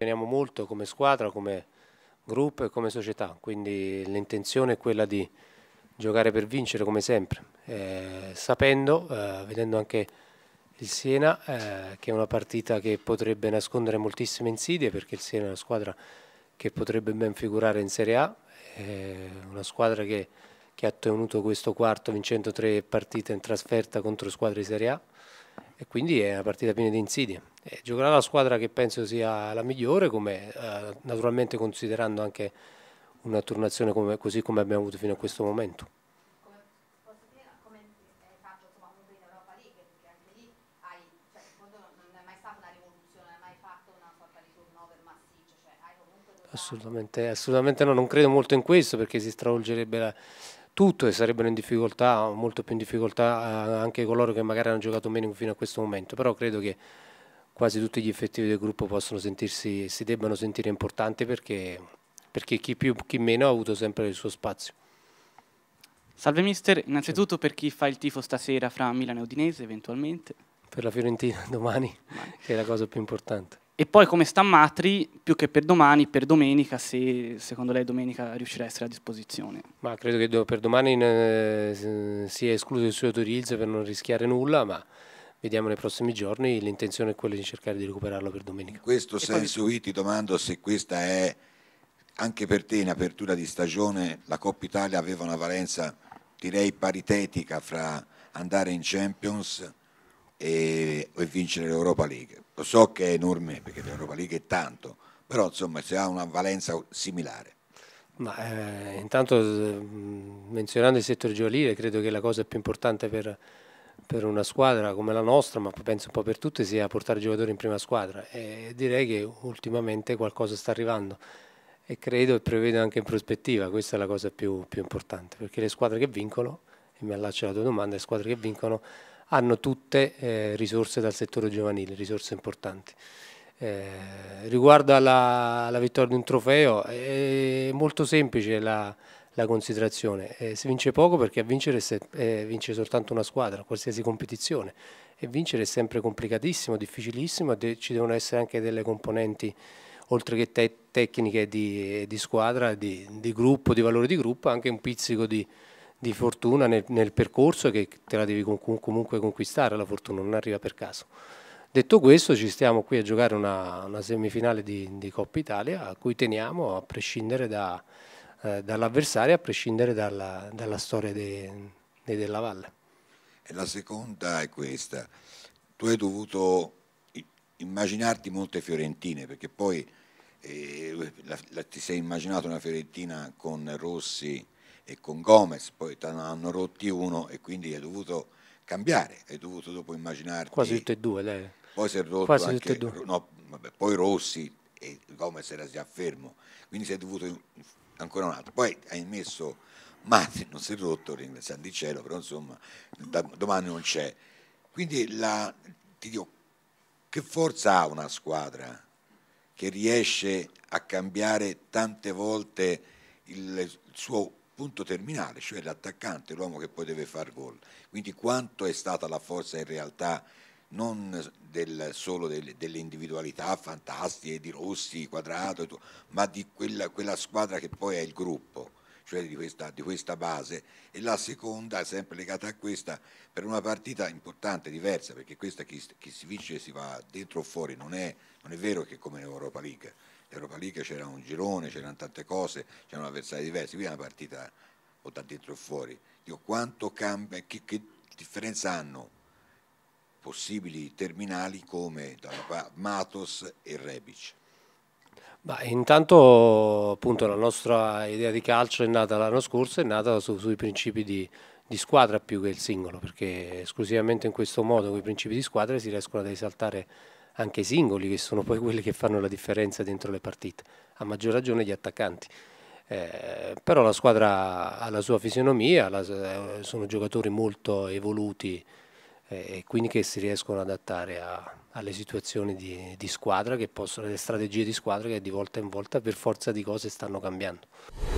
Teniamo molto come squadra, come gruppo e come società, quindi l'intenzione è quella di giocare per vincere come sempre, eh, sapendo, eh, vedendo anche il Siena, eh, che è una partita che potrebbe nascondere moltissime insidie, perché il Siena è una squadra che potrebbe ben figurare in Serie A, eh, una squadra che, che, ha ottenuto questo quarto vincendo tre partite in trasferta contro squadre di Serie A e quindi è una partita piena di insidie. Eh, giocherà la squadra che penso sia la migliore, come, eh, naturalmente considerando anche una turnazione come, così come abbiamo avuto fino a questo momento. Come, dire, come è stato insomma, in perché anche lì non è mai stata una rivoluzione, non è mai fatto una sorta di turnover massiccio, Assolutamente, assolutamente no, non credo molto in questo perché si stravolgerebbe tutto e sarebbero in difficoltà, molto più in difficoltà eh, anche coloro che magari hanno giocato meno fino a questo momento, però credo che quasi tutti gli effettivi del gruppo possono sentirsi, e si debbano sentire importanti perché, perché chi più chi meno ha avuto sempre il suo spazio. Salve mister, innanzitutto per chi fa il tifo stasera fra Milano e Udinese eventualmente? Per la Fiorentina domani, domani. che è la cosa più importante. E poi come sta Matri, più che per domani, per domenica, se secondo lei domenica riuscirà a essere a disposizione? Ma credo che per domani eh, sia escluso il suo utilizzo per non rischiare nulla, ma vediamo nei prossimi giorni, l'intenzione è quella di cercare di recuperarlo per domenica. In questo e senso poi... io ti domando se questa è anche per te in apertura di stagione, la Coppa Italia aveva una valenza direi paritetica fra andare in Champions e, e vincere l'Europa League. Lo so che è enorme perché l'Europa League è tanto, però insomma se ha una valenza similare. Ma, eh, intanto menzionando il settore giovanile credo che la cosa più importante per per una squadra come la nostra, ma penso un po' per tutte, sia portare giocatori in prima squadra e direi che ultimamente qualcosa sta arrivando e credo e prevedo anche in prospettiva, questa è la cosa più, più importante, perché le squadre che vincono, e mi allaccio alla tua domanda, le squadre che vincono hanno tutte eh, risorse dal settore giovanile, risorse importanti. Eh, riguardo alla, alla, vittoria di un trofeo, è molto semplice la la considerazione. Eh, si vince poco perché a vincere se, eh, vince soltanto una squadra, qualsiasi competizione. E vincere è sempre complicatissimo, difficilissimo, de ci devono essere anche delle componenti oltre che te tecniche di, di squadra, di, di, gruppo, di valore di gruppo, anche un pizzico di, di fortuna nel, nel, percorso che te la devi comunque conquistare, la fortuna non arriva per caso. Detto questo ci stiamo qui a giocare una, una semifinale di Coppa Italia a cui teniamo a prescindere da, eh, dall'avversario a prescindere dalla, dalla storia dei, dei Della Valle. E la seconda è questa, tu hai dovuto immaginarti molte fiorentine perché poi eh, la, la, ti sei immaginato una fiorentina con Rossi e con Gomez, poi te ne hanno rotti uno e quindi hai dovuto cambiare, hai dovuto dopo immaginarti... Quasi tutte e due lei. Poi si è rotto Quasi anche, no, vabbè, poi Rossi e Gomez era già fermo, quindi si è dovuto ancora un altro. Poi hai messo Martin, non si è rotto, ringraziando il cielo, però insomma domani non c'è. Quindi la, ti dico, che forza ha una squadra che riesce a cambiare tante volte il, il suo punto terminale, cioè l'attaccante, l'uomo che poi deve far gol. Quindi quanto è stata la forza in realtà non del, solo del, delle individualità fantastiche di Rossi, Quadrato, ma di quella, quella, squadra che poi è il gruppo, cioè di questa, di questa base. E la seconda, sempre legata a questa, per una partita importante, diversa, perché questa chi, chi si vince si va dentro o fuori, non è, non è vero che come in Europa League. In Europa League c'era un girone, c'erano tante cose, c'erano avversari diversi, qui è una partita o da dentro o fuori. Dico, quanto cambia, che, che differenza hanno? possibili terminali come Matos e Rebic. Beh, intanto appunto la nostra idea di calcio è nata l'anno scorso, è nata su, sui principi di, di, squadra più che il singolo, perché esclusivamente in questo modo, con i principi di squadra, si riescono ad esaltare anche i singoli, che sono poi quelli che fanno la differenza dentro le partite, a maggior ragione gli attaccanti. Eh, però la squadra ha la sua fisionomia, la, eh, sono giocatori molto evoluti eh, e quindi che si riescono ad adattare a, alle situazioni di, di squadra, possono, alle strategie di squadra che di volta in volta per forza di cose stanno cambiando.